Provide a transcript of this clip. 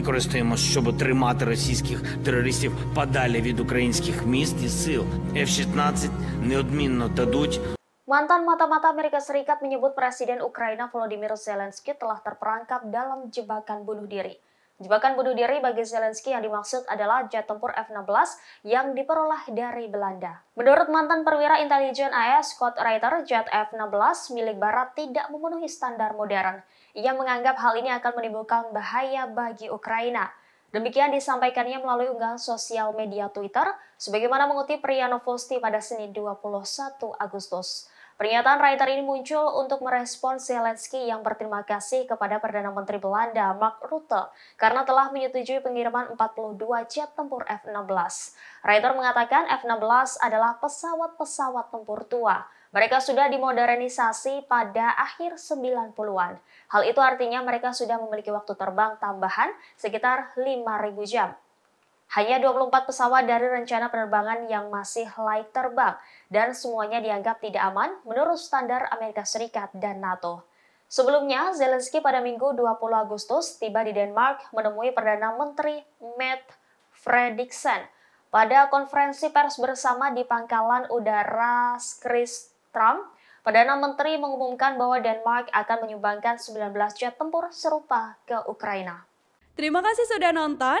використаємо, щоб тримати російських терористів подалі від українських міст і сил. F-16 неодмінно дадуть. Mantan mata-mata Amerika Serikat menyebut Presiden Ukraina Volodymyr Zelensky telah terperangkap dalam jebakan bunuh diri. Jebakan bunuh diri bagi Zelensky yang dimaksud adalah jet tempur F-16 yang diperoleh dari Belanda. Menurut mantan perwira intelijen AS e Scott Reiter, jet F-16 milik Barat tidak memenuhi standar modern. Ia menganggap hal ini akan menimbulkan bahaya bagi Ukraina. Demikian disampaikannya melalui unggahan sosial media Twitter, sebagaimana mengutip Riano pada Senin 21 Agustus. Pernyataan Reiter ini muncul untuk merespon Zelensky yang berterima kasih kepada Perdana Menteri Belanda Mark Rutte karena telah menyetujui pengiriman 42 jet tempur F-16. Reiter mengatakan F-16 adalah pesawat-pesawat tempur tua. Mereka sudah dimodernisasi pada akhir 90-an. Hal itu artinya mereka sudah memiliki waktu terbang tambahan sekitar 5.000 jam. Hanya 24 pesawat dari rencana penerbangan yang masih layak terbang dan semuanya dianggap tidak aman menurut standar Amerika Serikat dan NATO. Sebelumnya, Zelensky pada Minggu 20 Agustus tiba di Denmark menemui Perdana Menteri Matt Fredriksen pada konferensi pers bersama di pangkalan udara Trump. Perdana Menteri mengumumkan bahwa Denmark akan menyumbangkan 19 jet tempur serupa ke Ukraina. Terima kasih sudah nonton.